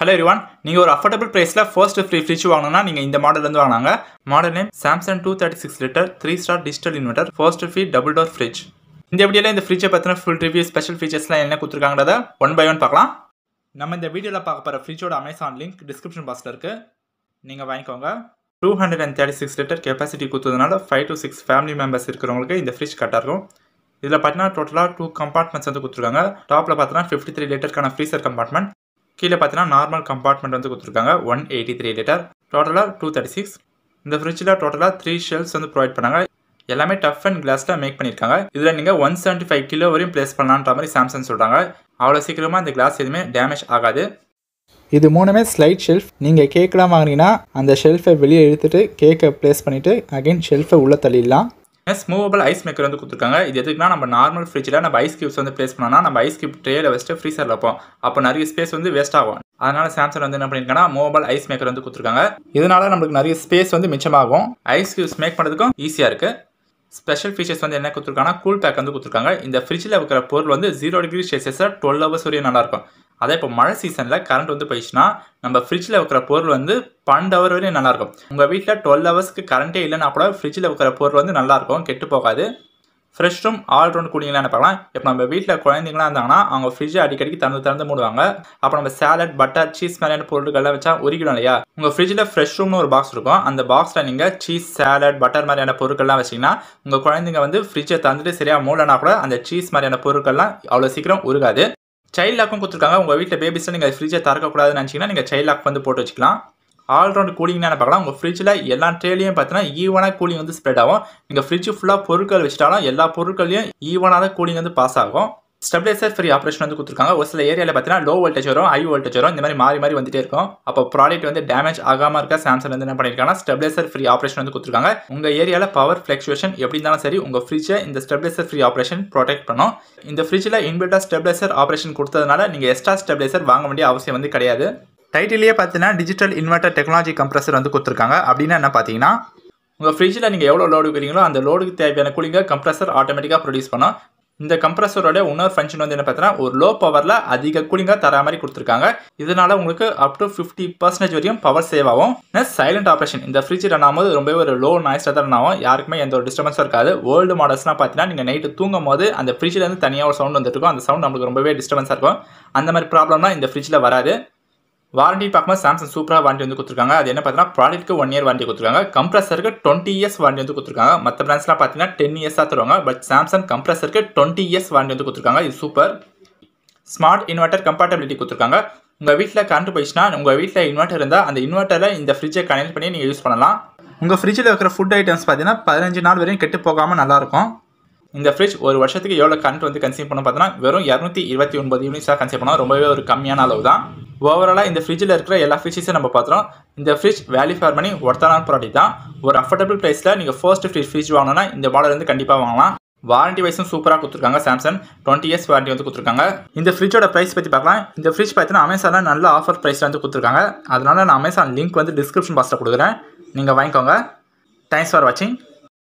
hello எரிவான் நீங்கள் ஒரு affordable ப்ரைஸில் ஃபர்ஸ்ட் ஃப்ரீ ஃப்ரிட்ஜ் வாங்கினா நீங்கள் இந்த வந்து வாங்கினாங்க model name Samsung two thirty six litre three star digital inverter first ஃபீ டபுள் டோர் ஃப்ரிட்ஜ் இந்த வீடியோவில் இந்த ஃப்ரிட்ஜை பற்றின ஃபுல் ரிவ்யூ ஸ்பெஷல் ஃபீச்சர்ஸ்லாம் என்ன கொடுத்துருக்காங்கிறத ஒன் பை ஒன் பார்க்கலாம் நம்ம இந்த வீடியோவில் பார்க்க போகிற ஃப்ரிட்ஜோட அமேசான் லிங்க் டிஸ்கிரிப்ஷன் பாக்ஸில் இருக்குது நீங்கள் வாங்கிக்கோங்க two hundred and thirty six litre capacity கொடுத்ததுனால five to six family members இருக்கிறவங்களுக்கு இந்த ஃப்ரிட்ஜ் கரெக்டாக இருக்கும் இதில் பார்த்தீங்கன்னா டோட்டலாக டூ கம்பார்ட்மெண்ட்ஸ் வந்து கொடுத்துருக்காங்க டாப்பில் பார்த்தீங்கன்னா ஃபிஃப்டி த்ரீ லிட்டருக்கான ஃப்ரீசர் கம்பார்ட்மெண்ட் கீழே பார்த்தீங்கன்னா நார்மல் கம்பார்ட்மெண்ட் வந்து கொடுத்துருக்காங்க ஒன் எயிட்டி த்ரீ லிட்டர் டோட்டலாக டூ தேர்ட்டி சிக்ஸ் இந்த ஃப்ரிட்ஜில் டோட்டலாக த்ரீ ஷெல்ஸ் வந்து ப்ரொவைட் பண்ணாங்க எல்லாமே டஃப் அண்ட் கிளாஸில் மேக் பண்ணியிருக்காங்க இதில் நீங்கள் ஒன் செவன்ட்டி ஃபைவ் கிலோ வரையும் ப்ளேஸ் பண்ணலான்ற மாதிரி சாம்சங் சொல்கிறாங்க அவ்வளோ சீக்கிரமாக இந்த கிளாஸ் எதுவுமே டேமேஜ் ஆகாது இது மூணுமே ஸ்லைட் ஷெல்ஃப் நீங்கள் கேக்கெலாம் வாங்கினீங்கன்னா அந்த ஷெல்ஃபை வெளியே எடுத்துகிட்டு கேக்கை ப்ளேஸ் பண்ணிவிட்டு அகெயின் ஷெல்ஃபை உள்ளே தள்ளிடலாம் எஸ் மூவபிள் ஐஸ் மேக்கர் வந்து கொடுத்துருக்காங்க இது எதுக்குன்னா நம்ம நார்மல் ஃப்ரிட்ஜில் நம்ம ஐஸ் கியூப்ஸ் வந்து பிளேஸ் பண்ணோம்னா நம்ம ஐஸ் கியூப் ட்ரேயில் வச்சுட்டு ஃப்ரீசரில் வைப்போம் அப்போ நிறைய ஸ்பேஸ் வந்து வேஸ்ட் ஆகும் அதனால சாம்சங் வந்து என்ன பண்ணியிருக்காங்கன்னா மோபைல் ஐஸ் மேக்கர் வந்து கொடுத்துருக்காங்க இதனால நம்மளுக்கு நிறைய ஸ்பேஸ் வந்து மிச்சமாகும் ஐஸ் கியூப்ஸ் மேக் பண்ணுறதுக்கும் ஈஸியாக இருக்குது ஸ்பெஷல் ஃபீச்சர்ஸ் வந்து என்ன கொடுத்துருக்காங்கன்னா கூல் பேக் வந்து கொடுத்துருக்காங்க இந்த ஃப்ரிட்ஜில் இருக்கிற பொருள் வந்து ஜீரோ டிகிரி செல்சியஸில் டுவெல் ஹவர்ஸ் வரையும் நல்லாயிருக்கும் அதே இப்போ மழை சீசனில் கரண்ட் வந்து போயிடுச்சுன்னா நம்ம ஃப்ரிட்ஜில் வைக்கிற பொருள் வந்து பன்னெண்டு ஹவர் வரையும் நல்லாயிருக்கும் உங்கள் வீட்டில் டுவெல் ஹவர்ஸ்க்கு கரண்ட்டே இல்லைனா கூட ஃப்ரிட்ஜில் வைக்கிற பொருள் வந்து நல்லாயிருக்கும் கெட்டு போகாது ஃப்ரெஷ் ரூம் ஆல் ரவுண்ட் கூலிங்களான பார்க்கலாம் இப்போ நம்ம வீட்டில் குழந்தைங்களாம் இருந்தாங்கன்னா அவங்க ஃப்ரிட்ஜை அடிக்கடிக்கு திறந்து திறந்து மூடுவாங்க அப்போ நம்ம சேலட் பட்டர் சீஸ் மேலான பொருட்கள்லாம் வச்சா உரிக்கணும் இல்லையா உங்கள் ஃப்ரிட்ஜில் ஃப்ரெஷ் ரூம்னு ஒரு பாக்ஸ் இருக்கும் அந்த பாக்ஸில் நீங்கள் சீஸ் சேலட் பட்டர் மாதிரியான பொருட்கள்லாம் வச்சிங்கன்னா உங்கள் குழந்தைங்க வந்து ஃப்ரிட்ஜை தந்துட்டு சரியாக மூடனா கூட அந்த சீஸ் மாதிரியான பொருட்கள்லாம் அவ்வளோ சீக்கிரம் உருகாது சைல்ட் லாக்கும் கொடுத்துருக்காங்க உங்கள் வீட்டில் பேபிஸில் நீங்கள் ஃப்ரிட்ஜை திறக்கக்கூடாதுன்னு நினச்சிங்கன்னா நீங்கள் சைல்ட் லாக் வந்து போட்டு வச்சுக்கலாம் ஆல்ரவுண்ட் கூலிங் என்ன பார்க்கலாம் உங்கள் ஃப்ரிட்ஜில் எல்லா ட்ரேலையும் பார்த்தீங்கன்னா ஈவனாக கூலிங் வந்து ஸ்ப்ரெட் ஆகும் நீங்கள் ஃப்ரிட்ஜ் ஃபுல்லாக பொருட்கள் வச்சுட்டாலும் எல்லா பொருட்களையும் ஈவனாக தான் கூலிங் வந்து பாஸ் ஆகும் ஸ்டெப்லைசர் ஃப்ரீ ஆப்ரேஷன் வந்து கொடுத்துருக்காங்க ஒரு சில ஏரியாவில் பார்த்தீங்கன்னா லோ வோல்டேஜ் வரும் ஹை வோல்டேஜ் வரும் இந்த மாதிரி மாறி மாறி வந்துட்டே இருக்கும் அப்போ ப்ராடக்ட் வந்து டேமேஜ் ஆகாமல் இருக்க சாம்சங் வந்து என்ன பண்ணியிருக்காங்கன்னா ஸ்டெப்லைசர் ஃப்ரீ ஆப்ரேஷன் வந்து கொடுத்துருக்காங்க உங்கள் ஏரியாவில் பவர் ஃப்ளக்சுவேஷன் எப்படி இருந்தாலும் சரி உங்கள் ஃப்ரிட்ஜை இந்த ஸ்டெப்லைசர் ஃப்ரீ ஆப்ரேஷன் ப்ரொடெக்ட் பண்ணும் இந்த ஃப்ரிட்ஜில் இன்வெர்ட்டாக ஸ்டெப்லைசர் ஆப்ரேஷன் கொடுத்ததுனால நீங்கள் எக்ஸ்ட்ரா ஸ்டெப்லைசர் வாங்க வேண்டிய அவசியம் வந்து கிடையாது டைட்டிலேயே பார்த்தீங்கன்னா டிஜிட்டல் இன்வெர்ட்டர் டெக்னாலஜி கம்ப்ரஸர் வந்து கொடுத்துருக்காங்க அப்படின்னா என்ன பார்த்தீங்கன்னா உங்கள் ஃப்ரிட்ஜில் நீங்கள் எவ்வளோ லோடு வைக்கிறீங்களோ அந்த லோடுக்கு தேவையான கூலிங்கை கம்ப்ரஸர் ஆட்டோமேட்டிக்காக ப்ரொடியூஸ் பண்ணும் இந்த கம்ப்ரஸரோட இன்னொரு ஃபங்க்ஷன் வந்து என்ன பார்த்தீங்கன்னா ஒரு லோ பவரில் அதிக கூலிங்காக தர மாதிரி கொடுத்துருக்காங்க இதனால் உங்களுக்கு அப் டு ஃபிஃப்டி பர்சன்டேஜ் வரையும் பவர் சேவ் ஆகும் சைலண்ட் ஆப்ரேஷன் இந்த ஃப்ரிட்ஜ் ரன் ஆகும்போது ரொம்பவே ஒரு லோ நாய்ஸாக தான் ரன் ஆகும் யாருக்குமே எந்த ஒரு டிஸ்டர்பன்ஸும் இருக்காது ஓல்டு மாடல்ஸ்லாம் பார்த்தீங்கன்னா நீங்கள் நைட்டு தூங்கும் போது அந்த ஃப்ரிட்ஜில் இருந்து தனியாக ஒரு சவுண்ட் வந்துட்டு இருக்கும் அந்த சவுண்ட் நம்மளுக்கு ரொம்பவே டிஸ்டர்பன்ஸாக இருக்கும் அந்த மாதிரி ப்ராப்ளம்லாம் இந்த ஃப்ரிட்ஜில் வராது வாரண்டி பார்க்கும்போது சாம்சங் சூப்பராக வாண்டி வந்து கொடுத்துருக்காங்க அது என்ன பார்த்தீங்கன்னா ப்ராடக்ட்டுக்கு ஒன் இயர் வாண்டி கொடுத்துருக்காங்க கம்ப்ரஸருக்கு டுவெண்ட்டி இயர்ஸ் வாண்டி வந்து கொடுத்துருக்காங்க மற்ற பிராண்ட்ஸ்லாம் பார்த்தீங்கன்னா டென் இயர்ஸாக தருவாங்க பட் சாம்சங் கம்ப்ரஸருக்கு டுவெண்ட்டி இயர்ஸ் வாண்டி வந்து கொடுத்துருக்காங்க இது சூப்பர் ஸ்மார்ட் இன்வெர்ட்டர் கம்பார்ட்டபிலிட்டி கொடுத்துருக்காங்க உங்கள் வீட்டில் கரண்ட் போயிடுச்சுன்னா உங்கள் வீட்டில் இன்வெர்ட்டர் இருந்தால் அந்த இன்வெர்ட்டரில் இந்த ஃப்ரிட்ஜை கனெக்ட் பண்ணி நீங்கள் யூஸ் பண்ணலாம் உங்கள் ஃப்ரிட்ஜில் இருக்கிற ஃபுட் ஐட்டம்ஸ் பார்த்தீங்கன்னா பதினஞ்சு நாள் வரையும் கெட்டு போகாமல் நல்லாயிருக்கும் இந்த ஃப்ரிட்ஜ் ஒரு வருஷத்துக்கு எவ்வளோ கரண்ட் வந்து கன்சியூம் பண்ணணும் பார்த்தோன்னா வெறும் இரநூத்தி இருபத்தி ஒன்பது யூனிட்ஸாக கன்சியூம் பண்ணோம் ரொம்பவே ஒரு கம்மியான அளவு தான் ஓவராலாக இந்த ஃப்ரிட்ஜில் இருக்கிற எல்லா ஃபிஷஸும் நம்ம பார்த்துறோம் இந்த ஃப்ரிட்ஜ் வேல்யூ ஃபார் மணி ஒருத்தான ப்ராடக்ட் தான் ஒரு அஃபோர்டபுள் ப்ரைஸில் நீங்கள் ஃபர்ஸ்ட் ஃப்ரிட்ஜ் ஃப்ரிட்ஜ் வாங்கினா இந்த மாடல் வந்து கண்டிப்பாக வாங்கலாம் வாரண்டி வைஸும் சூப்பராக கொடுத்துருக்காங்க சாம்சங் டுவெண்ட்டி இயர்ஸ் வாரண்டி வந்து கொடுத்துருக்காங்க இந்த ஃப்ரிட்ஜோட ப்ரைஸ் பற்றி பார்க்கலாம் இந்த ஃப்ரிட்ஜ் பார்த்தீங்கன்னா அமேசானில் நல்ல ஆஃபர் ப்ரைஸில் வந்து கொடுத்துருக்காங்க அதனால் நான் அமேசான் லிங்க் வந்து டிஸ்கிரிப்ஷன் பாக்ஸில் கொடுக்குறேன் நீங்கள் வாங்கிக்கோங்க தேங்க்ஸ் ஃபார் வாட்சிங்